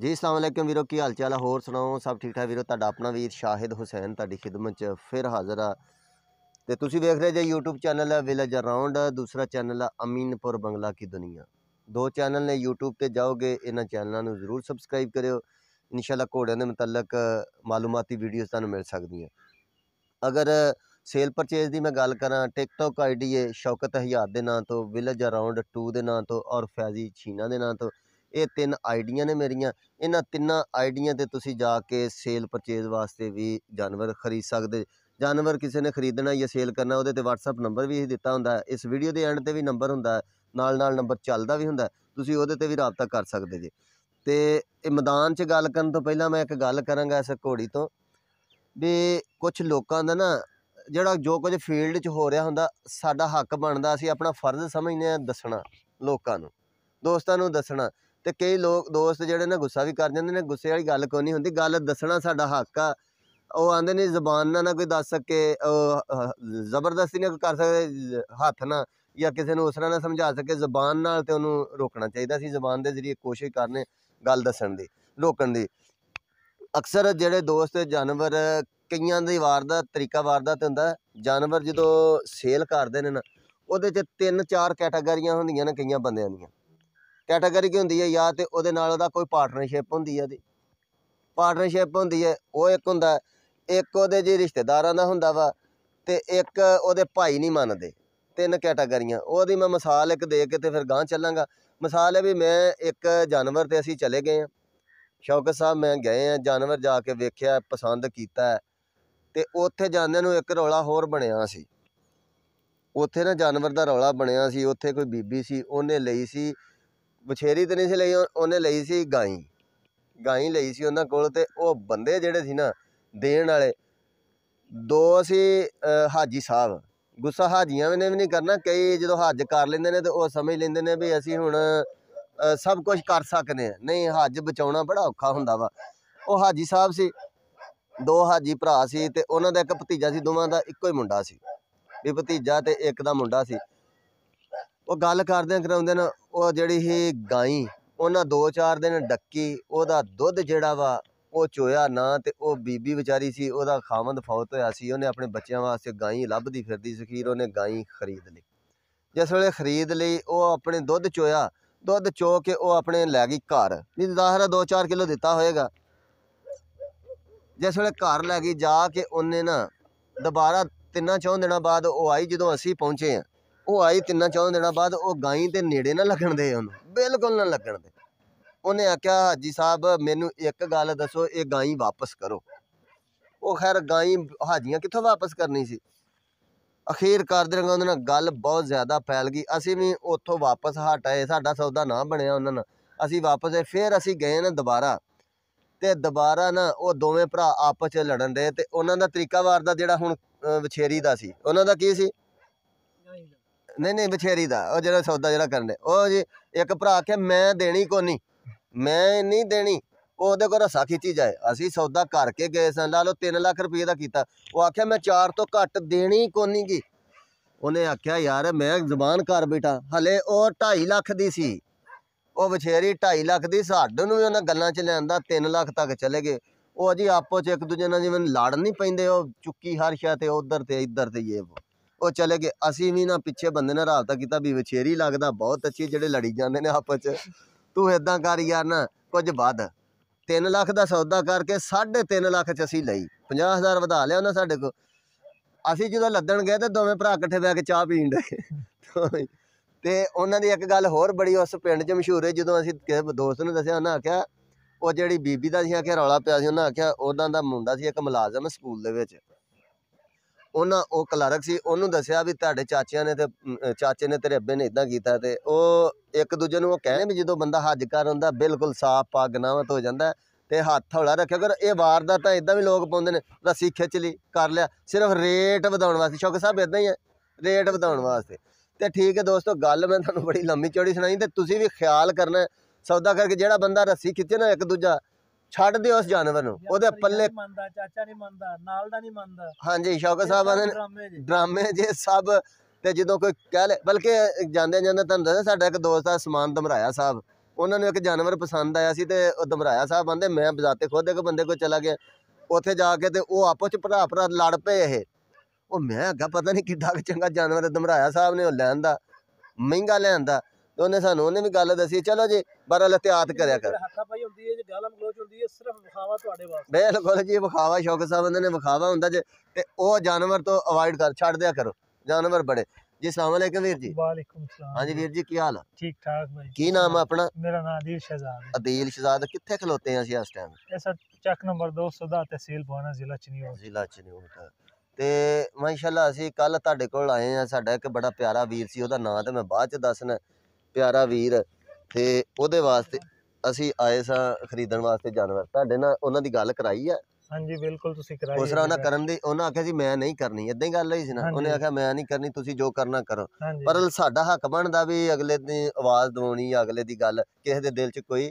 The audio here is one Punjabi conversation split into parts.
ਜੀ ਅਸਲਾਮ ਅਲੈਕਮ ਵੀਰੋ ਕੀ ਹਾਲ ਚਾਲ ਹੈ ਹੋਰ ਸੁਣਾਓ ਸਭ ਠੀਕ ਠਾਕ ਵੀਰੋ ਤੁਹਾਡਾ ਆਪਣਾ ਵੀਰ ਸ਼ਾਹਿਦ ਹੁਸੈਨ ਤੁਹਾਡੀ ਖਿਦਮਤ 'ਚ ਫਿਰ ਹਾਜ਼ਰ ਆ ਤੇ ਤੁਸੀਂ ਵੇਖ ਰਹੇ ਜੇ YouTube ਚੈਨਲ ਹੈ ਵਿਲੇਜ ਅਰਾਊਂਡ ਦੂਸਰਾ ਚੈਨਲ ਹੈ ਅਮੀਨਪੁਰ ਬੰਗਲਾ ਕੀ ਦੁਨੀਆ ਦੋ ਚੈਨਲ ਨੇ YouTube ਤੇ ਜਾਓਗੇ ਇਹਨਾਂ ਚੈਨਲਾਂ ਨੂੰ ਜ਼ਰੂਰ ਸਬਸਕ੍ਰਾਈਬ ਕਰਿਓ ਇਨਸ਼ਾਅੱਲਾ ਘੋੜਿਆਂ ਦੇ ਮੁਤਲਕ ਮਾਲੂਮਾਤੀ ਵੀਡੀਓਜ਼ ਤੁਹਾਨੂੰ ਮਿਲ ਸਕਦੀਆਂ ਅਗਰ ਸੇਲ ਪਰਚੇਜ਼ ਦੀ ਮੈਂ ਗੱਲ ਕਰਾਂ ਟਿਕਟੌਕ ਆਈਡੀ ਹੈ ਸ਼ੌਕਤ ਹਯਾਤ ਦੇ ਨਾਂ ਤੋਂ ਵਿਲੇਜ ਅਰਾਊਂਡ 2 ਦੇ ਨਾਂ ਤੋਂ ਔਰ ਫੈਜ਼ੀ ਛੀਨਾ ਦੇ ਨਾਂ ਤੋਂ ਇਹ ਤਿੰਨ ਆਈਡੀਆਂ ਨੇ ਮੇਰੀਆਂ ਇਹਨਾਂ ਤਿੰਨਾਂ ਆਈਡੀਆਂ ਤੇ ਤੁਸੀਂ ਜਾ ਕੇ ਸੇਲ ਪਰਚੇਜ਼ ਵਾਸਤੇ ਵੀ ਜਾਨਵਰ ਖਰੀਦ ਸਕਦੇ ਜਾਨਵਰ ਕਿਸੇ ਨੇ ਖਰੀਦਣਾ ਜਾਂ ਸੇਲ ਕਰਨਾ ਉਹਦੇ ਤੇ WhatsApp ਨੰਬਰ ਵੀ ਦਿੱਤਾ ਹੁੰਦਾ ਇਸ ਵੀਡੀਓ ਦੇ ਐਂਡ ਤੇ ਵੀ ਨੰਬਰ ਹੁੰਦਾ ਨਾਲ ਨਾਲ ਨੰਬਰ ਚੱਲਦਾ ਵੀ ਹੁੰਦਾ ਤੁਸੀਂ ਉਹਦੇ ਤੇ ਵੀ رابطہ ਕਰ ਸਕਦੇ ਜੀ ਤੇ ਇਹ ਮੈਦਾਨ 'ਚ ਗੱਲ ਕਰਨ ਤੋਂ ਪਹਿਲਾਂ ਮੈਂ ਇੱਕ ਗੱਲ ਕਰਾਂਗਾ ਇਸ ਘੋੜੀ ਤੋਂ ਵੀ ਕੁਝ ਲੋਕਾਂ ਦਾ ਨਾ ਜਿਹੜਾ ਜੋ ਕੁਝ ਫੀਲਡ 'ਚ ਹੋ ਰਿਹਾ ਹੁੰਦਾ ਸਾਡਾ ਹੱਕ ਬਣਦਾ ਅਸੀਂ ਆਪਣਾ ਫਰਜ਼ ਸਮਝਨੇ ਆ ਦੱਸਣਾ ਲੋਕਾਂ ਨੂੰ ਦੋਸਤਾਂ ਨੂੰ ਦੱਸਣਾ ਤੇ ਕਈ ਲੋਕ ਦੋਸਤ ਜਿਹੜੇ ਨੇ ਗੁੱਸਾ ਵੀ ਕਰ ਜਾਂਦੇ ਨੇ ਗੁੱਸੇ ਵਾਲੀ ਗੱਲ ਕੋਈ ਨਹੀਂ ਹੁੰਦੀ ਗੱਲ ਦੱਸਣਾ ਸਾਡਾ ਹੱਕ ਆ ਉਹ ਆਂਦੇ ਨੇ ਜ਼ਬਾਨ ਨਾਲ ਨਾ ਕੋਈ ਦੱਸ ਸਕੇ ਜ਼ਬਰਦਸਤੀ ਨਾ ਕਰ ਸਕੇ ਹੱਥ ਨਾਲ ਜਾਂ ਕਿਸੇ ਨੂੰ ਉਸ ਤਰ੍ਹਾਂ ਨਾ ਸਮਝਾ ਸਕੇ ਜ਼ਬਾਨ ਨਾਲ ਤੇ ਉਹਨੂੰ ਰੋਕਣਾ ਚਾਹੀਦਾ ਸੀ ਜ਼ਬਾਨ ਦੇ ਜ਼ਰੀਏ ਕੋਸ਼ਿਸ਼ ਕਰਨੇ ਗੱਲ ਦੱਸਣ ਦੀ ਰੋਕਣ ਦੀ ਅਕਸਰ ਜਿਹੜੇ ਦੋਸਤ ਜਾਨਵਰ ਕਈਆਂ ਦੀ ਵਾਰ ਦਾ ਤਰੀਕਾ ਵਾਰ ਦਾ ਤੇ ਹੁੰਦਾ ਜਾਨਵਰ ਜਦੋਂ ਸੇਲ ਕਰਦੇ ਨੇ ਨਾ ਉਹਦੇ ਚ ਤਿੰਨ ਚਾਰ ਕੈਟਾਗਰੀਆਂ ਹੁੰਦੀਆਂ ਨੇ ਕਈਆਂ ਬੰਦਿਆਂ ਦੀਆਂ ਕੈਟਾਗਰੀ ਕੀ ਹੁੰਦੀ ਹੈ ਜਾਂ ਤੇ ਉਹਦੇ ਨਾਲ ਉਹਦਾ ਕੋਈ ਪਾਰਟਨਰਸ਼ਿਪ ਹੁੰਦੀ ਹੈ ਉਹਦੀ ਪਾਰਟਨਰਸ਼ਿਪ ਹੁੰਦੀ ਹੈ ਉਹ ਇੱਕ ਹੁੰਦਾ ਇੱਕ ਉਹਦੇ ਜੀ ਰਿਸ਼ਤੇਦਾਰਾਂ ਦਾ ਹੁੰਦਾ ਵਾ ਤੇ ਇੱਕ ਉਹਦੇ ਭਾਈ ਨਹੀਂ ਮੰਨਦੇ ਤਿੰਨ ਕੈਟਾਗਰੀਆਂ ਉਹਦੀ ਮੈਂ ਮਿਸਾਲ ਇੱਕ ਦੇ ਕੇ ਤੇ ਫਿਰ ਗਾਂ ਚੱਲਾਂਗਾ ਮਿਸਾਲ ਹੈ ਵੀ ਮੈਂ ਇੱਕ ਜਾਨਵਰ ਤੇ ਅਸੀਂ ਚਲੇ ਗਏ ਆ ਸ਼ੌਕਤ ਸਾਹਿਬ ਮੈਂ ਗਏ ਆ ਜਾਨਵਰ ਜਾ ਕੇ ਵੇਖਿਆ ਪਸੰਦ ਕੀਤਾ ਤੇ ਉੱਥੇ ਜਾਂਦੇ ਨੂੰ ਇੱਕ ਰੌਲਾ ਹੋਰ ਬਣਿਆ ਸੀ ਉੱਥੇ ਨਾ ਜਾਨਵਰ ਦਾ ਰੌਲਾ ਬਣਿਆ ਸੀ ਉੱਥੇ ਕੋਈ ਬੀਬੀ ਸੀ ਉਹਨੇ ਲਈ ਸੀ ਵਛੇਰੀ ਤੇ ਨਹੀਂ ਸੀ ਲਈ ਉਹਨੇ ਲਈ ਸੀ ਗਾਈ ਗਾਈ ਲਈ ਸੀ ਉਹਨਾਂ ਕੋਲ ਤੇ ਉਹ ਬੰਦੇ ਜਿਹੜੇ ਸੀ ਨਾ ਦੇਣ ਵਾਲੇ ਦੋ ਸੀ ਹਾਜੀ ਸਾਹਿਬ ਗੁੱਸਾ ਹਾਜੀਆਂ ਨੇ ਵੀ ਨਹੀਂ ਕਰਨਾ ਕਈ ਜਦੋਂ ਹੱਜ ਕਰ ਲੈਂਦੇ ਨੇ ਤੇ ਉਹ ਸਮਝ ਲੈਂਦੇ ਨੇ ਵੀ ਅਸੀਂ ਹੁਣ ਸਭ ਕੁਝ ਕਰ ਸਕਦੇ ਆ ਨਹੀਂ ਹੱਜ ਬਚਾਉਣਾ ਬੜਾ ਔਖਾ ਹੁੰਦਾ ਵਾ ਉਹ ਹਾਜੀ ਸਾਹਿਬ ਸੀ ਦੋ ਹਾਜੀ ਭਰਾ ਸੀ ਤੇ ਉਹਨਾਂ ਦਾ ਇੱਕ ਭਤੀਜਾ ਸੀ ਦੋਵਾਂ ਦਾ ਇੱਕੋ ਹੀ ਮੁੰਡਾ ਸੀ ਵੀ ਭਤੀਜਾ ਤੇ ਇੱਕ ਦਾ ਮੁੰਡਾ ਸੀ ਉਹ ਗੱਲ ਕਰਦੇ ਕਰਾਉਂਦੇ ਨਾ ਉਹ ਜਿਹੜੀ ਹੀ ਗਾਈ ਉਹਨਾਂ ਦੋ ਚਾਰ ਦਿਨ ਡੱਕੀ ਉਹਦਾ ਦੁੱਧ ਜਿਹੜਾ ਵਾ ਉਹ ਚੋਇਆ ਨਾ ਤੇ ਉਹ ਬੀਬੀ ਵਿਚਾਰੀ ਸੀ ਉਹਦਾ ਖਾਵੰਦ ਫੌਤ ਹੋਇਆ ਸੀ ਉਹਨੇ ਆਪਣੇ ਬੱਚਿਆਂ ਵਾਸਤੇ ਗਾਈ ਲੱਭਦੀ ਫਿਰਦੀ ਸੀ ਖੀਰ ਉਹਨੇ ਗਾਈ ਖਰੀਦ ਲਈ ਜਿਸ ਵੇਲੇ ਖਰੀਦ ਲਈ ਉਹ ਆਪਣੇ ਦੁੱਧ ਚੋਇਆ ਦੁੱਧ ਚੋ ਕੇ ਉਹ ਆਪਣੇ ਲੈ ਗਈ ਘਰ ਨਹੀਂ ਜ਼ਾਹਰਾ 2-4 ਕਿਲੋ ਦਿੱਤਾ ਹੋਏਗਾ ਜਿਸ ਵੇਲੇ ਘਰ ਲੈ ਗਈ ਜਾ ਕੇ ਉਹਨੇ ਨਾ ਦੁਬਾਰਾ ਤਿੰਨਾਂ ਚੌਂ ਦਿਨਾਂ ਬਾਅਦ ਉਹ ਆਈ ਜਦੋਂ ਅਸੀਂ ਪਹੁੰਚੇ ਆ ਉਹ ਆਈ ਤਿੰਨਾਂ ਚੌਂ ਦਿਨਾਂ ਬਾਅਦ ਉਹ ਗਾਈ ਦੇ ਨੇੜੇ ਨਾ ਲੱਗਣ ਦੇ ਉਹਨੂੰ ਬਿਲਕੁਲ ਨਾ ਲੱਗਣ ਦੇ ਉਹਨੇ ਆਖਿਆ ਹਾਜੀ ਸਾਹਿਬ ਮੈਨੂੰ ਇੱਕ ਗੱਲ ਦੱਸੋ ਇਹ ਗਾਈ ਵਾਪਸ ਕਰੋ ਉਹ ਖੈਰ ਗਾਈ ਹਾਜੀਆਂ ਕਿੱਥੋਂ ਵਾਪਸ ਕਰਨੀ ਸੀ ਅਖੀਰ ਕਰਦੇ ਰੰਗਾ ਉਹਨਾਂ ਨਾਲ ਗੱਲ ਬਹੁਤ ਜ਼ਿਆਦਾ ਫੈਲ ਗਈ ਅਸੀਂ ਵੀ ਉੱਥੋਂ ਵਾਪਸ ਹਟ ਆਏ ਸਾਡਾ ਸੌਦਾ ਨਾ ਬਣਿਆ ਉਹਨਾਂ ਨਾਲ ਅਸੀਂ ਵਾਪਸ ਆਏ ਫਿਰ ਅਸੀਂ ਗਏ ਨਾ ਦੁਬਾਰਾ ਤੇ ਦੁਬਾਰਾ ਨਾ ਉਹ ਦੋਵੇਂ ਭਰਾ ਆਪਸ ਵਿੱਚ ਲੜਨ ਦੇ ਤੇ ਉਹਨਾਂ ਦਾ ਤਰੀਕਾ ਵਾਰ ਦਾ ਜਿਹੜਾ ਹੁਣ ਵਿਛੇਰੀ ਦਾ ਸੀ ਉਹਨਾਂ ਦਾ ਕੀ ਸੀ ਨਹੀਂ ਨਹੀਂ ਬਛੇਰੀ ਦਾ ਉਹ ਜਿਹੜਾ ਸੌਦਾ ਜਿਹੜਾ ਕਰਨ ਦੇ ਉਹ ਜੀ ਇੱਕ ਭਰਾ ਆਖਿਆ ਮੈਂ ਦੇਣੀ ਕੋਨੀ ਮੈਂ ਨਹੀਂ ਦੇਣੀ ਉਹ ਉਹਦੇ ਕੋਲ ਰਸਾ ਖਿੱਚੀ ਜਾਏ ਅਸੀਂ ਸੌਦਾ ਕਰਕੇ ਗਏ ਸਨ ਲਾ ਲੋ 3 ਲੱਖ ਰੁਪਏ ਦਾ ਕੀਤਾ ਉਹ ਆਖਿਆ ਮੈਂ 4 ਤੋਂ ਘੱਟ ਦੇਣੀ ਕੋਨੀ ਗੀ ਉਹਨੇ ਆਖਿਆ ਯਾਰ ਮੈਂ ਜ਼ਬਾਨ ਕਰ ਬੇਟਾ ਹਲੇ ਉਹ 2.5 ਲੱਖ ਦੀ ਸੀ ਉਹ ਵਿਛੇਰੀ 2.5 ਲੱਖ ਦੀ ਸਾਡੇ ਨੂੰ ਵੀ ਉਹਨਾਂ ਗੱਲਾਂ 'ਚ ਲੈਂਦਾ 3 ਲੱਖ ਤੱਕ ਚਲੇ ਗਏ ਉਹ ਜੀ ਆਪੋ 'ਚ ਇੱਕ ਦੂਜੇ ਨਾਲ ਜਿਵੇਂ ਲੜ ਨਹੀਂ ਪੈਂਦੇ ਉਹ ਚੁੱਕੀ ਹਰ ਸ਼ਾ ਤੇ ਉਧਰ ਤੇ ਇੱਧਰ ਤੇ ਇਹ ਉਹ ਚਲੇ ਗਏ ਅਸੀਂ ਵੀ ਨਾ ਪਿੱਛੇ ਬੰਦੇ ਨਾਲ ਤੱਕ ਕੀਤਾ ਵੀ ਵਿਚੇਰੀ ਲੱਗਦਾ ਬਹੁਤ ਅੱਛੀ ਜਿਹੜੇ ਲੜੀ ਜਾਂਦੇ ਨੇ ਆਪਸ 'ਚ ਤੂੰ ਇਦਾਂ ਕਰ ਯਾਰ ਨਾ ਕੁਝ ਵੱਧ 3 ਲੱਖ ਦਾ ਸੌਦਾ ਕਰਕੇ 3.5 ਲੱਖ 'ਚ ਅਸੀਂ ਲਈ 50000 ਵਧਾ ਲਿਆ ਉਹਨਾਂ ਸਾਡੇ ਕੋਲ ਅਸੀਂ ਜਦੋਂ ਲੱਦਣ ਗਏ ਤੇ ਦੋਵੇਂ ਭਰਾ ਇਕੱਠੇ ਬੈ ਕੇ ਚਾਹ ਪੀਣ ਦੇ ਤੇ ਉਹਨਾਂ ਦੀ ਇੱਕ ਗੱਲ ਹੋਰ ਬੜੀ ਉਸ ਪਿੰਡ 'ਚ ਮਸ਼ਹੂਰ ਹੈ ਜਦੋਂ ਅਸੀਂ ਕਿਸੇ ਦੋਸਤ ਨੂੰ ਦੱਸਿਆ ਉਹਨਾਂ ਆਖਿਆ ਉਹ ਜਿਹੜੀ ਬੀਬੀ ਦਾ ਸੀ ਆਖਿਆ ਰੌਲਾ ਪਿਆ ਸੀ ਉਹਨਾਂ ਆਖਿਆ ਉਹਦਾ ਦਾ ਮੁੰਡਾ ਸੀ ਇੱਕ ਮੁਲਾਜ਼ਮ ਸਕੂਲ ਦੇ ਵਿੱਚ ਉਹਨਾਂ ਉਹ ਕਲਰਕ ਸੀ ਉਹਨੂੰ ਦੱਸਿਆ ਵੀ ਤੁਹਾਡੇ ਚਾਚਿਆਂ ਨੇ ਤੇ ਚਾਚੇ ਨੇ ਤੇਰੇ ਅੱਬੇ ਨੇ ਇਦਾਂ ਕੀਤਾ ਤੇ ਉਹ ਇੱਕ ਦੂਜੇ ਨੂੰ ਉਹ ਕਹਿੰਦੇ ਵੀ ਜਦੋਂ ਬੰਦਾ ਹੱਜ ਕਰ ਹੁੰਦਾ ਬਿਲਕੁਲ ਸਾਫ ਪੱਗ ਨਾਵਤ ਹੋ ਜਾਂਦਾ ਤੇ ਹੱਥ ਹੌਲਾ ਰੱਖਿਆ ਕਰ ਇਹ ਵਾਰ ਦਾ ਤਾਂ ਇਦਾਂ ਵੀ ਲੋਕ ਪਾਉਂਦੇ ਨੇ ਰੱਸੀ ਖਿੱਚ ਲਈ ਕਰ ਲਿਆ ਸਿਰਫ ਰੇਟ ਵਧਾਉਣ ਵਾਸਤੇ ਸ਼ੌਕ ਸਾਹਿਬ ਇਦਾਂ ਹੀ ਹੈ ਰੇਟ ਵਧਾਉਣ ਵਾਸਤੇ ਤੇ ਠੀਕ ਹੈ ਦੋਸਤੋ ਗੱਲ ਮੈਂ ਤੁਹਾਨੂੰ ਬੜੀ ਲੰਮੀ ਚੌੜੀ ਸੁਣਾਈ ਤੇ ਤੁਸੀਂ ਵੀ ਖਿਆਲ ਕਰਨਾ ਸੌਦਾ ਕਰਕੇ ਜਿਹੜਾ ਬੰਦਾ ਰੱਸੀ ਖਿੱਚੇ ਨਾ ਇੱਕ ਦੂਜਾ ਛੱਡ ਦਿਓ ਉਸ ਜਾਨਵਰ ਨੂੰ ਉਹਦੇ ਪੱਲੇ ਮੰਨਦਾ ਚਾਚਾ ਨਹੀਂ ਮੰਨਦਾ ਨਾਲ ਦਾ ਨਹੀਂ ਮੰਨਦਾ ਹਾਂਜੀ ਸ਼ੌਕਤ ਸਾਹਿਬ ਆਂਦੇ ਡਰਾਮੇ ਜੇ ਸਭ ਤੇ ਜਦੋਂ ਕੋਈ ਕਹਿ ਲੈ ਬਲਕਿ ਜਾਂਦੇ ਜਾਂਦੇ ਤੁਹਾਨੂੰ ਦੱਸਦਾ ਸਾਡਾ ਇੱਕ ਦੋਸਤ ਆ ਸਮਾਨ ਦਮਰਾਇਆ ਸਾਹਿਬ ਉਹਨਾਂ ਨੂੰ ਇੱਕ ਜਾਨਵਰ ਪਸੰਦ ਆਇਆ ਸੀ ਤੇ ਉਹ ਦਮਰਾਇਆ ਸਾਹਿਬ ਆਂਦੇ ਮੈਂ ਬਜ਼ਾਤੇ ਖੁਦ ਇੱਕ ਬੰਦੇ ਕੋ ਚਲਾ ਗਿਆ ਉੱਥੇ ਜਾ ਕੇ ਤੇ ਉਹ ਆਪੋ ਚ ਭਰਾ ਭਰਾ ਲੜ ਪਏ ਇਹ ਉਹ ਮੈਂ ਅੱਗਾ ਪਤਾ ਨਹੀਂ ਕਿੱਡਾ ਚੰਗਾ ਜਾਨਵਰ ਦਮਰਾਇਆ ਸਾਹਿਬ ਨੇ ਉਹ ਲੈਣ ਦਾ ਮਹਿੰਗਾ ਲੈਣ ਦਾ ਦੋਨੇ ਉਹਨੇ ਸਾਨੂੰ ਉਹਨੇ ਵੀ ਗੱਲ ਦੱਸੀ ਚਲੋ ਜੀ ਬਰਲ ਇhtiyat ਕਰਿਆ ਕਰ ਹੁੰਦੀ ਹੈ ਹੁੰਦੀ ਹੈ ਸਿਰਫ ਵਿਖਾਵਾ ਤੁਹਾਡੇ ਵਾਸਤੇ ਬਿਲਕੁਲ ਜੀ ਵਿਖਾਵਾ ਸ਼ੌਕ ਸਾਹਿਬ ਨੇ ਵਿਖਾਵਾ ਹੁੰਦਾ ਜੇ ਤੇ ਉਹ ਜਾਨਵਰ ਤੋਂ ਅਵਾਇਡ ਕਰ ਛੱਡ ਦਿਆ ਕਰੋ ਜਾਨਵਰ ਬੜੇ ਜੀ ਸਲਾਮ ਅਲੈਕਮ ਵੀਰ ਜੀ ਵਾਲੇਕਮ ਸਲਾਮ ਹਾਂਜੀ ਵੀਰ ਜੀ ਕੀ ਹਾਲ ਠੀਕ ਠਾਕ ਭਾਈ ਕੀ ਨਾਮ ਹੈ ਆਪਣਾ ਮੇਰਾ ਨਾਮ ਅਦੀਲ ਸ਼ਹਜ਼ਾਦ ਹੈ ਅਦੀਲ ਸ਼ਹਜ਼ਾਦ ਕਿੱਥੇ ਖਲੋਤੇ ਆ ਅਸੀਂ ਇਸ ਟਾਈਮ ਇਹ ਸਰ ਚੱਕ ਨੰਬਰ 210 ਤਹਿਸੀਲ ਬਵਾਨਾ ਜ਼ਿਲ੍ਹਾ ਚਨੀਓ ਜ਼ਿਲ੍ਹਾ ਚਨੀਓ ਤੇ ਮਾਸ਼ਾਅੱਲਾ ਅਸੀਂ ਕੱਲ ਤੁਹਾਡੇ ਕੋਲ ਆਏ ਆ ਸਾਡਾ ਇੱਕ ਬੜਾ ਪਿਆਰਾ ਵੀਰ ਸੀ ਉਹਦਾ ਨਾਮ ਤੇ ਮੈਂ ਬਾਅਦ ਚ ਦੱਸਣਾ ਪਿਆਰਾ ਵੀਰ ਤੇ ਉਹਦੇ ਵਾਸਤੇ ਅਸੀਂ ਆਏ ਸਾਂ ਖਰੀਦਣ ਵਾਸਤੇ ਜਾਨਵਰ ਤੁਹਾਡੇ ਨਾਲ ਉਹਨਾਂ ਦੀ ਗੱਲ ਕਰਾਈ ਆ ਹਾਂਜੀ ਬਿਲਕੁਲ ਤੁਸੀਂ ਕਰਾਈ ਉਸ ਤਰ੍ਹਾਂ ਉਹਨਾਂ ਕਰਨ ਦੀ ਉਹਨਾਂ ਆਖਿਆ ਸੀ ਮੈਂ ਨਹੀਂ ਕਰਨੀ ਇਦਾਂ ਹੀ ਗੱਲ ਹੋਈ ਸੀ ਨਾ ਉਹਨੇ ਆਖਿਆ ਮੈਂ ਨਹੀਂ ਕਰਨੀ ਤੁਸੀਂ ਜੋ ਕਰਨਾ ਕਰੋ ਪਰ ਸਾਡਾ ਹੱਕ ਬਣਦਾ ਵੀ ਅਗਲੇ ਦੀ ਆਵਾਜ਼ ਦਵਾਉਣੀ ਅਗਲੇ ਦੀ ਗੱਲ ਕਿਸੇ ਦੇ ਦਿਲ 'ਚ ਕੋਈ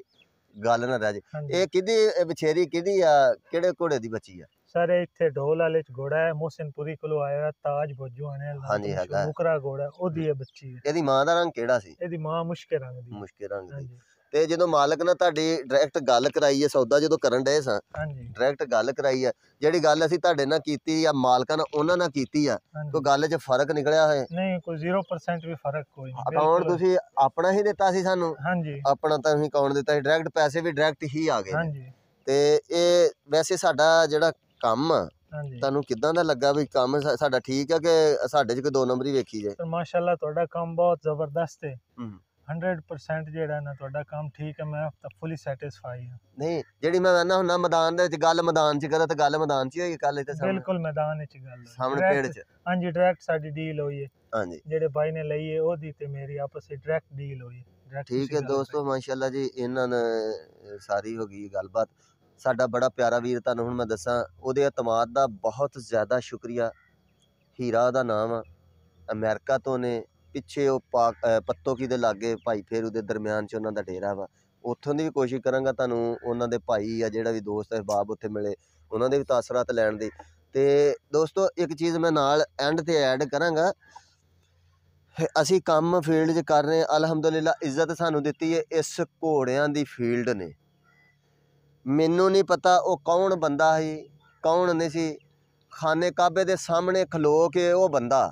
ਗੱਲ ਨਾ ਰਹਿ ਜੇ ਇਹ ਕਿਹਦੀ ਵਿਛੇਰੀ ਕਿਹਦੀ ਆ ਕਿਹੜੇ ਘੋੜੇ ਦੀ ਬੱਚੀ ਆ ਸਾਰੇ ਇੱਥੇ ਢੋਲ ਵਾਲੇ ਚ ਘੋੜਾ ਹੈ ਮੋਸਨਪੁਰੀ ਕੋਲੋਂ ਆਇਆ ਤਾਜ ਬੋਜੂ ਆਣੇ ਵਾਲਾ ਹਾਂਜੀ ਹੈਗਾ ਮੁਕਰਾ ਘੋੜਾ ਉਹਦੀ ਹੈ ਬੱਚੀ ਇਹਦੀ ਮਾਂ ਦਾ ਰੰਗ ਕਿਹੜਾ ਸੀ ਇਹਦੀ ਮਾਂ ਮੁਸ਼ਕੇ ਰੰਗ ਦੀ ਮੁਸ਼ਕੇ ਰੰਗ ਦੀ ਤੇ ਜਦੋਂ ਮਾਲਕ ਨਾਲ ਤੁਹਾਡੀ ਡਾਇਰੈਕਟ ਗੱਲ ਕਰਾਈ ਹੈ ਸੌਦਾ ਜਦੋਂ ਕਰਨ ਦੇ ਸਾਂ ਹਾਂਜੀ ਡਾਇਰੈਕਟ ਗੱਲ ਕਰਾਈ ਹੈ ਜਿਹੜੀ ਗੱਲ ਅਸੀਂ ਤੁਹਾਡੇ ਨਾਲ ਕੀਤੀ ਆ ਮਾਲਕਾਂ ਨਾਲ ਉਹਨਾਂ ਨਾਲ ਕੀਤੀ ਆ ਕੋਈ ਗੱਲ 'ਚ ਫਰਕ ਨਿਕਲਿਆ ਹੋਏ ਨਹੀਂ ਕੋਈ 0% ਵੀ ਫਰਕ ਕੋਈ ਨਹੀਂ ਅਕਾਊਂਟ ਤੁਸੀਂ ਆਪਣਾ ਹੀ ਦਿੱਤਾ ਸੀ ਸਾਨੂੰ ਹਾਂਜੀ ਆਪਣਾ ਤਾਂ ਅਸੀਂ ਅਕਾਊਂਟ ਦਿੱਤਾ ਸੀ ਡਾਇਰੈਕਟ ਪੈਸੇ ਵੀ ਡਾਇਰੈਕਟ ਹੀ ਆ ਗਏ ਹਾਂਜੀ ਤੇ ਇਹ ਵੈਸੇ ਸਾਡਾ ਜਿਹੜਾ ਕੰਮ ਹਾਂਜੀ ਤੁਹਾਨੂੰ ਕਿਦਾਂ ਦਾ ਲੱਗਾ ਵੀ ਕੰਮ ਸਾਡਾ ਠੀਕ ਹੈ ਕਿ ਸਾਡੇ 'ਚ ਕੋਈ ਦੋ ਨੰਬਰੀ ਵੇਖੀ ਜੇ ਤੇ ਮਾਸ਼ਾਅੱਲਾ ਤੁਹਾਡਾ ਕੰਮ ਬਹੁਤ ਜ਼ਬਰਦਸਤ ਹੈ ਹੂੰ 100% ਜਿਹੜਾ ਨਾ ਤੁਹਾਡਾ ਕੰਮ ਠੀਕ ਹੈ ਮੈਂ ਤਾਂ ਫੁੱਲੀ ਸੈਟੀਸਫਾਈ ਹਾਂ ਨਹੀਂ ਜਿਹੜੀ ਮੈਂ ਕਹਿੰਦਾ ਹੁੰਦਾ ਮੈਦਾਨ ਦੇ ਵਿੱਚ ਗੱਲ ਮੈਦਾਨ 'ਚ ਕਰਾਂ ਤਾਂ ਗੱਲ ਮੈਦਾਨ 'ਚ ਹੋਈ ਕੱਲ ਇੱਥੇ ਸਾਹਮਣੇ ਬਿਲਕੁਲ ਮੈਦਾਨ ਵਿੱਚ ਗੱਲ ਸਾਹਮਣੇ ਪੇੜ 'ਚ ਹਾਂਜੀ ਡਾਇਰੈਕਟ ਸਾਡੀ ਡੀਲ ਹੋਈ ਹੈ ਹਾਂਜੀ ਜਿਹੜੇ ਬਾਈ ਨੇ ਲਈ ਹੈ ਉਹਦੀ ਤੇ ਮੇਰੀ ਆਪਸ ਵਿੱਚ ਡਾਇਰੈਕਟ ਡੀਲ ਹੋਈ ਹੈ ਠੀਕ ਹੈ ਦੋਸਤੋ ਮਾਸ਼ਾਅੱਲਾ ਜੀ ਇਹਨਾਂ ਨੇ ਸਾਰੀ ਹੋ ਗਈ ਗੱਲਬਾਤ ਸਾਡਾ ਬੜਾ ਪਿਆਰਾ ਵੀਰ ਤੁਹਾਨੂੰ ਹੁਣ ਮੈਂ ਦੱਸਾਂ ਉਹਦੇ ਇਤਮਾਦ ਦਾ ਬਹੁਤ ਜ਼ਿਆਦਾ ਸ਼ੁਕਰੀਆ ਹੀਰਾ ਦਾ ਨਾਮ ਆ ਅਮਰੀਕਾ ਤੋਂ ਨੇ ਪਿੱਛੇ ਉਹ ਪੱਤੋਕੀ ਦੇ ਲਾਗੇ ਭਾਈ ਫੇਰੂ ਦੇ ਦਰਮਿਆਨ ਚ ਉਹਨਾਂ ਦਾ ਡੇਰਾ ਵਾ ਉੱਥੋਂ ਦੀ ਵੀ ਕੋਸ਼ਿਸ਼ ਕਰਾਂਗਾ ਤੁਹਾਨੂੰ ਉਹਨਾਂ ਦੇ ਭਾਈ ਆ ਜਿਹੜਾ ਵੀ ਦੋਸਤ ਹੈ ਬਾਬ ਉੱਥੇ ਮਿਲੇ ਉਹਨਾਂ ਦੇ ਵੀ ਤਾਸਰਾਤ ਲੈਣ ਦੀ ਤੇ ਦੋਸਤੋ ਇੱਕ ਚੀਜ਼ ਮੈਂ ਨਾਲ ਐਂਡ ਤੇ ਐਡ ਕਰਾਂਗਾ ਅਸੀਂ ਕੰਮ ਫੀਲਡ 'ਚ ਕਰ ਰਹੇ ਹਾਂ ਅਲਹਮਦੁਲਿਲਾ ਇੱਜ਼ਤ ਸਾਨੂੰ ਦਿੱਤੀ ਹੈ ਇਸ ਘੋੜਿਆਂ ਦੀ ਫੀਲਡ ਨੇ ਮੈਨੂੰ ਨਹੀਂ ਪਤਾ ਉਹ ਕੌਣ ਬੰਦਾ ਸੀ ਕੌਣ ਨਹੀਂ ਸੀ ਖਾਨੇ ਕਾਬੇ ਦੇ ਸਾਹਮਣੇ ਖਲੋ ਕੇ ਉਹ ਬੰਦਾ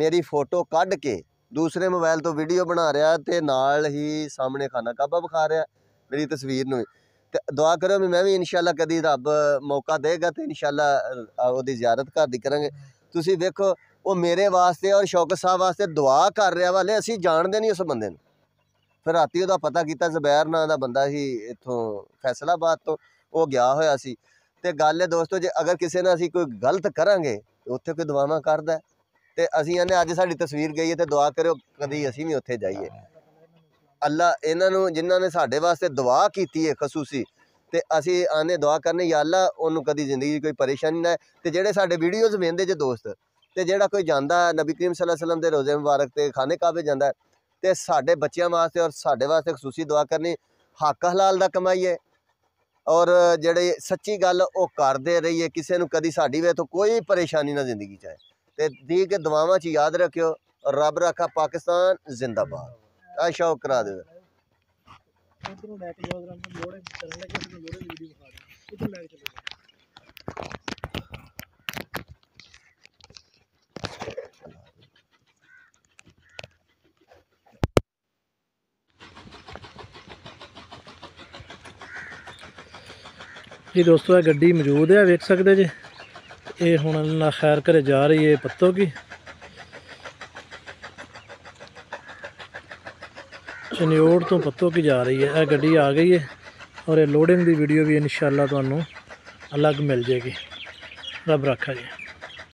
ਮੇਰੀ ਫੋਟੋ ਕੱਢ ਕੇ ਦੂਸਰੇ ਮੋਬਾਈਲ ਤੋਂ ਵੀਡੀਓ ਬਣਾ ਰਿਹਾ ਤੇ ਨਾਲ ਹੀ ਸਾਹਮਣੇ ਖਾਨਾ ਕਾਬਾ ਵਿਖਾ ਰਿਹਾ ਮੇਰੀ ਤਸਵੀਰ ਨੂੰ ਤੇ ਦੁਆ ਕਰੋ ਵੀ ਮੈਂ ਵੀ ਇਨਸ਼ਾਅੱਲਾ ਕਦੀ ਰੱਬ ਮੌਕਾ ਦੇਗਾ ਤੇ ਇਨਸ਼ਾਅੱਲਾ ਉਹਦੀ ਜ਼ਿਆਰਤ ਘਰ ਦੀ ਕਰਾਂਗੇ ਤੁਸੀਂ ਵੇਖੋ ਉਹ ਮੇਰੇ ਵਾਸਤੇ ਔਰ ਸ਼ੌਕਤ ਸਾਹਿਬ ਵਾਸਤੇ ਦੁਆ ਕਰ ਰਿਹਾ ਵਾਲੇ ਅਸੀਂ ਜਾਣਦੇ ਨਹੀਂ ਉਸ ਬੰਦੇ ਨੂੰ ਫਿਰ ਰਾਤੀ ਉਹਦਾ ਪਤਾ ਕੀਤਾ ਜ਼ਬੈਰ ਨਾਂ ਦਾ ਬੰਦਾ ਸੀ ਇੱਥੋਂ ਫੈਸਲਾਬਾਦ ਤੋਂ ਉਹ ਗਿਆ ਹੋਇਆ ਸੀ ਤੇ ਗੱਲ ਹੈ ਦੋਸਤੋ ਜੇ ਅਗਰ ਕਿਸੇ ਨਾਲ ਅਸੀਂ ਕੋਈ ਗਲਤ ਕਰਾਂਗੇ ਉੱਥੇ ਕੋਈ ਦੁਆਵਾਂ ਕਰਦਾ ਤੇ ਅਸੀਂ ਇਹਨੇ ਅੱਜ ਸਾਡੀ ਤਸਵੀਰ ਗਈ ਹੈ ਤੇ ਦੁਆ ਕਰਿਓ ਕਦੀ ਅਸੀਂ ਵੀ ਉੱਥੇ ਜਾਈਏ ਅੱਲਾ ਇਹਨਾਂ ਨੂੰ ਜਿਨ੍ਹਾਂ ਨੇ ਸਾਡੇ ਵਾਸਤੇ ਦੁਆ ਕੀਤੀ ਹੈ ਖਸੂਸੀ ਤੇ ਅਸੀਂ ਆਨੇ ਦੁਆ ਕਰਨੇ ਯਾ ਅੱਲਾ ਉਹਨੂੰ ਕਦੀ ਜ਼ਿੰਦਗੀ ਕੋਈ ਪਰੇਸ਼ਾਨੀ ਨਾ ਤੇ ਜਿਹੜੇ ਸਾਡੇ ਵੀਡੀਓਜ਼ ਵੇਂਦੇ ਜੇ ਦੋਸਤ ਤੇ ਜਿਹੜਾ ਕੋਈ ਜਾਂਦਾ ਨਬੀ ਕਰੀਮ ਸੱਲੱਲਾਹੁ ਅਲੈਹਿ ਵਸੱਲਮ ਦੇ ਰੋਜ਼ੇ ਮੁਬਾਰਕ ਤੇ ਖਾਨੇ ਕਾਬੇ ਜਾਂਦਾ ਤੇ ਸਾਡੇ ਬੱਚਿਆਂ ਵਾਸਤੇ ਔਰ ਸਾਡੇ ਵਾਸਤੇ ਖਸੂਸੀ ਦੁਆ ਕਰਨੀ ਹੱਕ ਹਲਾਲ ਦਾ ਕਮਾਈਏ ਔਰ ਜਿਹੜੇ ਸੱਚੀ ਗੱਲ ਉਹ ਕਰਦੇ ਰਹੀਏ ਕਿਸੇ ਨੂੰ ਕਦੀ ਸਾਡੀ ਵੇ ਤੋਂ ਕੋਈ ਪਰੇਸ਼ਾਨੀ ਨਾ ਜ਼ਿੰਦਗੀ ਚ ਆਏ ਤੇ ਦੀ ਕੇ ਦੁਆਵਾਂ ਚ ਯਾਦ ਰੱਖਿਓ ਰੱਬ ਰੱਖਾ ਪਾਕਿਸਤਾਨ ਜ਼ਿੰਦਾਬਾਦ ਆਸ਼ਾ ਸ਼ੌਕ ਕਰਾ ਦੇ ਤੁਹਾਨੂੰ ਲੈ ਕੇ ਜਾਓ ਜਰਾ ਮੋੜੇ ਕਰਨ ਲੱਗੇ ਮੋੜੇ ਵੀਡੀਓ ਬਾਕੀ ਦੋਸਤੋ ਇਹ ਗੱਡੀ ਮੌਜੂਦ ਹੈ ਵੇਖ ਸਕਦੇ ਜੇ ਇਹ ਹੁਣ ਨਾ ਖੈਰ ਕਰੇ ਜਾ ਰਹੀ ਹੈ ਪੱਤੋ ਕੀ ਚਨਿਓੜ ਤੋਂ ਪੱਤੋ ਕੀ ਜਾ ਰਹੀ ਹੈ ਇਹ ਗੱਡੀ ਆ ਗਈ ਹੈ ਔਰ ਇਹ ਲੋਡਿੰਗ ਦੀ ਵੀਡੀਓ ਵੀ ਇਨਸ਼ਾਅੱਲਾ ਤੁਹਾਨੂੰ ਅਲੱਗ ਮਿਲ ਜੇਗੀ ਰੱਬ ਰੱਖਾ ਜੀ